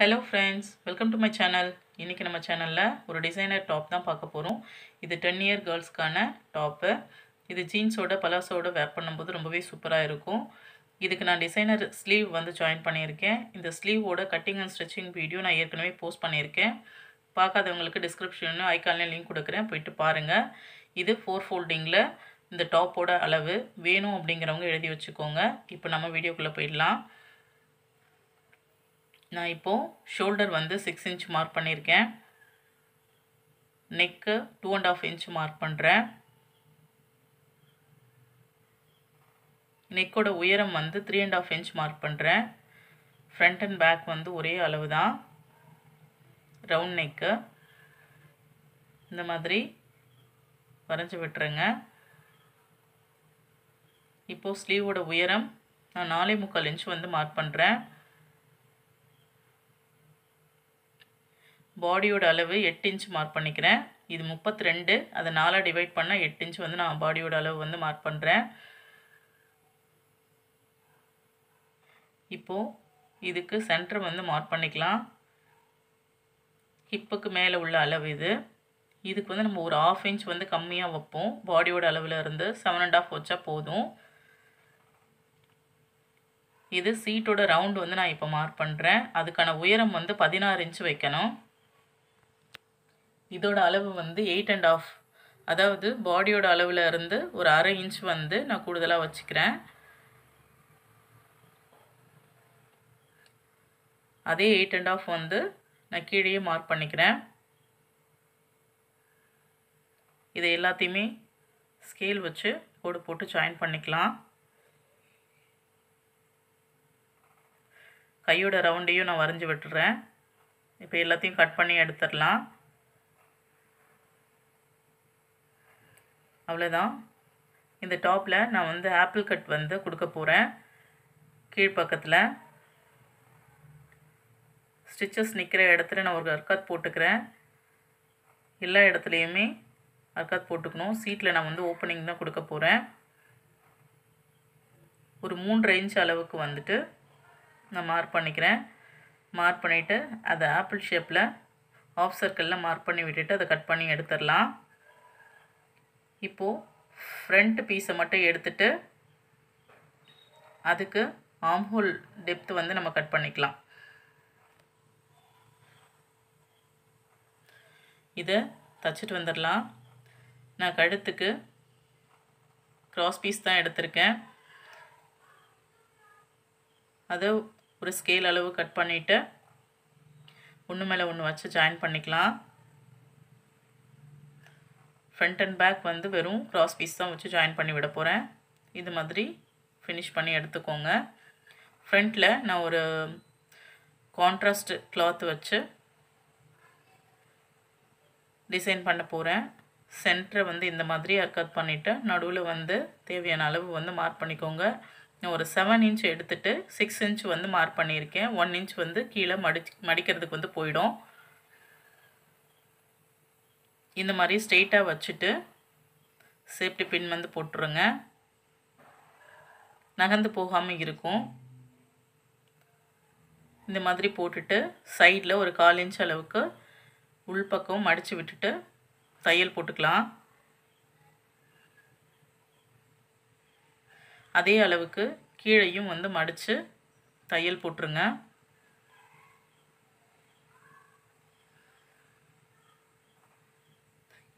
hello friends welcome to my channel இனிக்கு நம்ம சேனலில் ஒரு டிசைனர் டாப் தான் பார்க்க போகிறோம் இது டென் இயர் கேர்ள்ஸ்க்கான டாப்பு இது ஜீன்ஸோட ஓட வேப் பண்ணும்போது ரொம்பவே சூப்பராக இருக்கும் இதுக்கு நான் டிசைனர் ஸ்லீவ் வந்து ஜாயின் பண்ணியிருக்கேன் இந்த ஓட கட்டிங் அண்ட் ஸ்ட்ரெச்சிங் வீடியோ நான் ஏற்கனவே போஸ்ட் பண்ணியிருக்கேன் பார்க்காதவங்களுக்கு டிஸ்கிரிப்ஷன் ஐக்கான்லேயும் லிங்க் கொடுக்குறேன் போயிட்டு பாருங்கள் இது ஃபோர் ஃபோல்டிங்கில் இந்த டாப்போட அளவு வேணும் அப்படிங்கிறவங்க எழுதி வச்சுக்கோங்க இப்போ நம்ம வீடியோக்குள்ளே போயிடலாம் நான் இப்போது ஷோல்டர் வந்து சிக்ஸ் இன்ச் மார்க் பண்ணியிருக்கேன் நெக்கு two and half inch mark பண்ணுறேன் நெக்கோட உயரம் வந்து three and half inch mark பண்ணுறேன் ஃப்ரண்ட் அண்ட் பேக் வந்து ஒரே அளவு தான் ரவுண்ட் நெக்கு இந்த மாதிரி வரைஞ்சி விட்டுருங்க இப்போது ஸ்லீவோட உயரம் நான் நாலே முக்கால் இன்ச் வந்து மார்க் பண்ணுறேன் பாடியோட அளவு எட்டு இன்ச் மார்க் பண்ணிக்கிறேன் இது முப்பத்தி ரெண்டு அதை நாலாக டிவைட் பண்ணால் எட்டு இன்ச் வந்து நான் பாடியோட அளவு வந்து மார்க் பண்ணுறேன் இப்போது இதுக்கு சென்டர் வந்து மார்க் பண்ணிக்கலாம் ஹிப்புக்கு மேலே உள்ள அளவு இது இதுக்கு வந்து நம்ம ஒரு ஆஃப் இன்ச் வந்து கம்மியாக வைப்போம் பாடியோட அளவில் இருந்து செவன் அண்ட் ஆஃப் வச்சா போதும் இது சீட்டோட ரவுண்டு வந்து நான் இப்போ மார்க் பண்ணுறேன் அதுக்கான உயரம் வந்து பதினாறு இன்ச் வைக்கணும் இதோட அளவு வந்து எயிட் அண்ட் ஆஃப் அதாவது பாடியோட அளவில் இருந்து ஒரு அரை இன்ச் வந்து நான் கூடுதலாக வச்சுக்கிறேன் அதே எயிட் அண்ட் ஆஃப் வந்து நான் கீழே மார்க் பண்ணிக்கிறேன் இதை எல்லாத்தையுமே ஸ்கேல் வச்சு கோடு போட்டு ஜாயின் பண்ணிக்கலாம் கையோட ரவுண்டையும் நான் வரைஞ்சி விட்டுறேன் இப்போ எல்லாத்தையும் கட் பண்ணி எடுத்துடலாம் அவ்வளோதான் இந்த டாப்பில் நான் வந்து ஆப்பிள் கட் வந்து கொடுக்க போகிறேன் கீழ்ப்பக்கத்தில் ஸ்டிச்சஸ் நிற்கிற இடத்துல நான் ஒரு அர்க்காத் போட்டுக்கிறேன் எல்லா இடத்துலையுமே அர்க்காத் போட்டுக்கணும் சீட்டில் நான் வந்து ஓப்பனிங் தான் கொடுக்க போகிறேன் ஒரு மூன்று இன்ச் அளவுக்கு வந்துட்டு நான் மார்க் பண்ணிக்கிறேன் மார்க் பண்ணிவிட்டு அதை ஆப்பிள் ஷேப்பில் ஆஃப் சர்க்கிளில் மார்க் பண்ணி விட்டுட்டு அதை கட் பண்ணி எடுத்துடலாம் இப்போது ஃப்ரண்ட் பீஸை மட்டும் எடுத்துட்டு அதுக்கு ஆம்ஹோல் டெப்த் வந்து நம்ம கட் பண்ணிக்கலாம் இதை தச்சுட்டு வந்துடலாம் நான் கழுத்துக்கு க்ராஸ் பீஸ் தான் எடுத்திருக்கேன் அதை ஒரு ஸ்கேல் அளவு கட் பண்ணிவிட்டு ஒன்று மேலே ஒன்று வச்சு ஜாயின் பண்ணிக்கலாம் ஃப்ரண்ட் அண்ட் பேக் வந்து வெறும் க்ராஸ் பீஸ் தான் வச்சு ஜாயின் பண்ணி விட போகிறேன் இது மாதிரி ஃபினிஷ் பண்ணி எடுத்துக்கோங்க ஃப்ரண்ட்டில் நான் ஒரு கான்ட்ராஸ்ட் கிளாத் வச்சு டிசைன் பண்ண போகிறேன் சென்டரை வந்து இந்த மாதிரி அர்க்கத் பண்ணிவிட்டு நடுவில் வந்து தேவையான அளவு வந்து மார்க் பண்ணிக்கோங்க நான் ஒரு செவன் இன்ச் எடுத்துகிட்டு சிக்ஸ் இன்ச் வந்து மார்க் பண்ணியிருக்கேன் ஒன் இன்ச் வந்து கீழே மடி மடிக்கிறதுக்கு வந்து போயிடும் இந்த மாதிரி ஸ்ட்ரெயிட்டாக வச்சுட்டு சேஃப்டி பின் வந்து போட்டுருங்க நகர்ந்து போகாமல் இருக்கும் இந்த மாதிரி போட்டுட்டு சைடில் ஒரு கால் இன்ச் அளவுக்கு உள்பக்கம் மடித்து விட்டுட்டு தையல் போட்டுக்கலாம் அதே அளவுக்கு கீழேயும் வந்து மடித்து தையல் போட்டுருங்க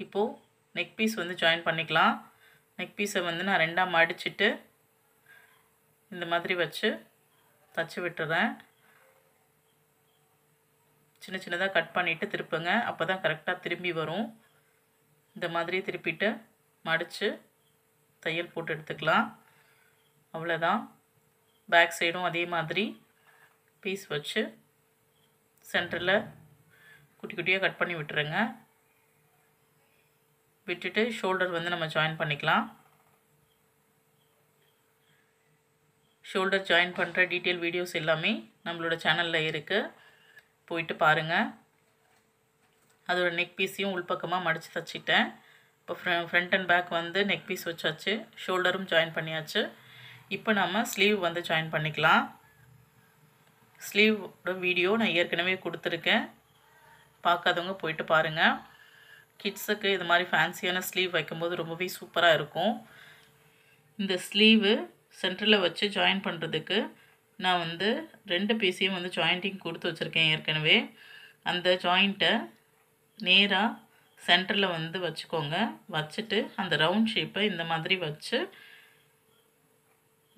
இப்போது நெக் பீஸ் வந்து ஜாயின் பண்ணிக்கலாம் நெக் பீஸை வந்து நான் ரெண்டாக மடிச்சுட்டு இந்த மாதிரி வச்சு தச்சு விட்டுறேன் சின்ன சின்னதாக கட் பண்ணிவிட்டு திருப்புங்க அப்போ தான் கரெக்டாக திரும்பி வரும் இந்த மாதிரி திருப்பிட்டு மடித்து தையல் போட்டு எடுத்துக்கலாம் அவ்வளோதான் பேக் சைடும் அதே மாதிரி பீஸ் வச்சு சென்டரில் குட்டி குட்டியாக கட் பண்ணி விட்டுருங்க விட்டுட்டு ஷோல்டர் வந்து நம்ம ஜாயின் பண்ணிக்கலாம் ஷோல்டர் ஜாயின் பண்ணுற டீட்டெயில் வீடியோஸ் எல்லாமே நம்மளோட சேனலில் இருக்குது போயிட்டு பாருங்கள் அதோட நெக் பீஸையும் உள்பக்கமாக மடித்து தச்சிட்டேன் இப்போ ஃப்ர ஃப்ரண்ட் அண்ட் பேக் வந்து நெக் பீஸ் வச்சாச்சு ஷோல்டரும் ஜாயின் பண்ணியாச்சு இப்போ நம்ம ஸ்லீவ் வந்து ஜாயின் பண்ணிக்கலாம் ஸ்லீவோட வீடியோ நான் ஏற்கனவே கொடுத்துருக்கேன் பார்க்காதவங்க போயிட்டு பாருங்கள் கிட்ஸுக்கு இது மாதிரி ஃபேன்சியான ஸ்லீவ் வைக்கும்போது ரொம்பவே சூப்பராக இருக்கும் இந்த ஸ்லீவு சென்டரில் வச்சு ஜாயின் பண்ணுறதுக்கு நான் வந்து ரெண்டு பீஸையும் வந்து ஜாயிண்டிங் கொடுத்து வச்சுருக்கேன் ஏற்கனவே அந்த ஜாயிண்ட்டை நேராக சென்டரில் வந்து வச்சுக்கோங்க வச்சுட்டு அந்த ரவுண்ட் ஷேப்பை இந்த மாதிரி வச்சு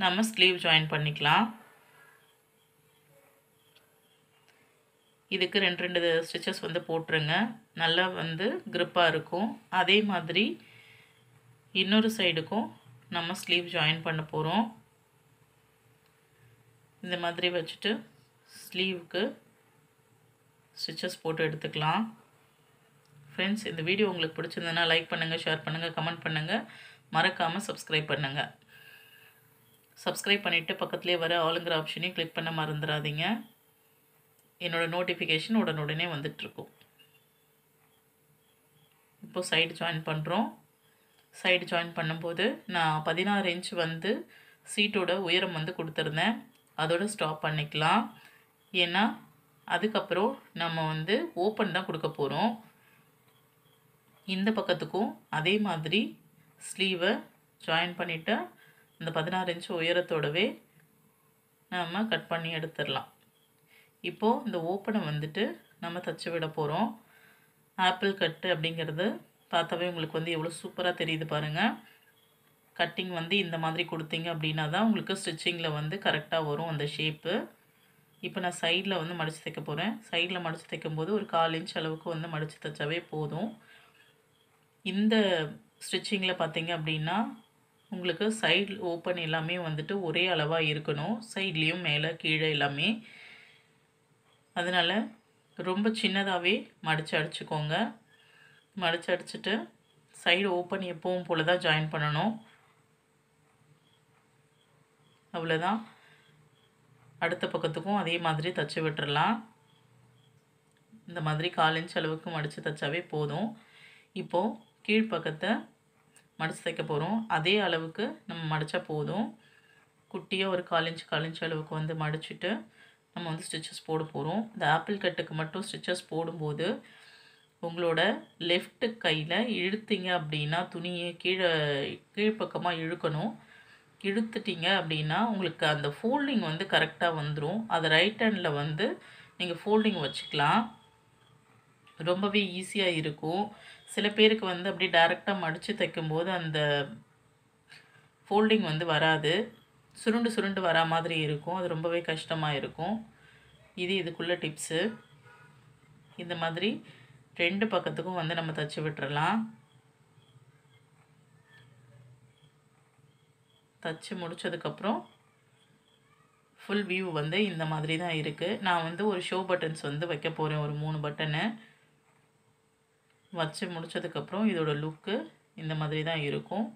நம்ம ஸ்லீவ் ஜாயின் பண்ணிக்கலாம் இதுக்கு ரெண்டு ரெண்டு ஸ்டிச்சஸ் வந்து போட்டுருங்க நல்லா வந்து க்ரிப்பாக இருக்கும் அதே மாதிரி இன்னொரு சைடுக்கும் நம்ம ஸ்லீவ் ஜாயின் பண்ண போகிறோம் இந்த மாதிரி வச்சுட்டு ஸ்லீவுக்கு ஸ்டிச்சஸ் போட்டு எடுத்துக்கலாம் ஃப்ரெண்ட்ஸ் இந்த வீடியோ உங்களுக்கு பிடிச்சிருந்ததுன்னா லைக் பண்ணுங்கள் ஷேர் பண்ணுங்கள் கமெண்ட் பண்ணுங்கள் மறக்காமல் சப்ஸ்கிரைப் பண்ணுங்கள் சப்ஸ்கிரைப் பண்ணிவிட்டு பக்கத்துலேயே வர ஆளுங்கிற ஆப்ஷனையும் கிளிக் பண்ண மறந்துடாதீங்க என்னோடய நோட்டிஃபிகேஷன் உடனுடனே வந்துட்டுருக்கும் இப்போது சைடு ஜாயின் பண்ணுறோம் சைடு ஜாயின் பண்ணும்போது நான் பதினாறு இன்ச் வந்து சீட்டோட உயரம் வந்து கொடுத்துருந்தேன் அதோட ஸ்டாப் பண்ணிக்கலாம் ஏன்னா அதுக்கப்புறம் நம்ம வந்து ஓப்பன் தான் கொடுக்க போகிறோம் இந்த பக்கத்துக்கும் அதே மாதிரி ஸ்லீவை ஜாயின் பண்ணிவிட்டு இந்த பதினாறு இன்ச் உயரத்தோடவே நம்ம கட் பண்ணி எடுத்துடலாம் இப்போது இந்த ஓப்பனை வந்துட்டு நம்ம தச்சு விட போகிறோம் ஆப்பிள் கட்டு அப்படிங்கிறது பார்த்தாவே உங்களுக்கு வந்து எவ்வளோ சூப்பராக தெரியுது பாருங்கள் கட்டிங் வந்து இந்த மாதிரி கொடுத்தீங்க அப்படின்னா தான் உங்களுக்கு ஸ்டிச்சிங்கில் வந்து கரெக்டாக வரும் அந்த ஷேப்பு இப்போ நான் சைடில் வந்து மடித்து தைக்க போகிறேன் சைடில் மடித்து தைக்கும்போது ஒரு கால் இன்ச் அளவுக்கு வந்து மடித்து தைச்சாவே போதும் இந்த ஸ்டிச்சிங்கில் பார்த்தீங்க அப்படின்னா உங்களுக்கு சைடு ஓப்பன் எல்லாமே வந்துட்டு ஒரே அளவாக இருக்கணும் சைட்லேயும் மேலே கீழே எல்லாமே அதனால் ரொம்ப சின்னதாகவே மடித்து அடிச்சுக்கோங்க மடித்து அடிச்சுட்டு சைடு ஓப்பன் எப்பவும் போல் தான் ஜாயின் பண்ணணும் அவ்வளோதான் அடுத்த பக்கத்துக்கும் அதே மாதிரி தச்சு விட்டுடலாம் இந்த மாதிரி கால் இன்ச் அளவுக்கு மடித்து தைச்சாவே போதும் இப்போது கீழ்ப்பக்கத்தை மடித்து தைக்க போகிறோம் அதே அளவுக்கு நம்ம மடித்தா போதும் குட்டியாக ஒரு கால் இன்ச் கால் இன்ச் அளவுக்கு வந்து மடிச்சுட்டு நம்ம வந்து ஸ்டிச்சஸ் போட போகிறோம் இந்த ஆப்பிள் கட்டுக்கு மட்டும் ஸ்டிச்சஸ் போடும்போது உங்களோட லெஃப்ட் கையில் இழுத்தீங்க அப்படின்னா துணியை கீழே கீழ்ப்பக்கமாக இழுக்கணும் இழுத்துட்டீங்க அப்படின்னா உங்களுக்கு அந்த ஃபோல்டிங் வந்து கரெக்டாக வந்துடும் அது ரைட் ஹேண்டில் வந்து நீங்கள் ஃபோல்டிங் வச்சுக்கலாம் ரொம்பவே ஈஸியாக இருக்கும் சில பேருக்கு வந்து அப்படி டேரெக்டாக மடித்து தைக்கும்போது அந்த ஃபோல்டிங் வந்து வராது சுருண்டு சுருண்டு வரா மாதிரி இருக்கும் அது ரொம்பவே கஷ்டமாக இருக்கும் இது இதுக்குள்ள டிப்ஸு இந்த மாதிரி ரெண்டு பக்கத்துக்கும் வந்து நம்ம தச்சு விட்டுறலாம் தச்சு முடித்ததுக்கப்புறம் ஃபுல் வியூ வந்து இந்த மாதிரி தான் இருக்குது நான் வந்து ஒரு ஷோ பட்டன்ஸ் வந்து வைக்க போகிறேன் ஒரு மூணு பட்டனு வச்சு முடித்ததுக்கப்புறம் இதோட லுக்கு இந்த மாதிரி தான் இருக்கும்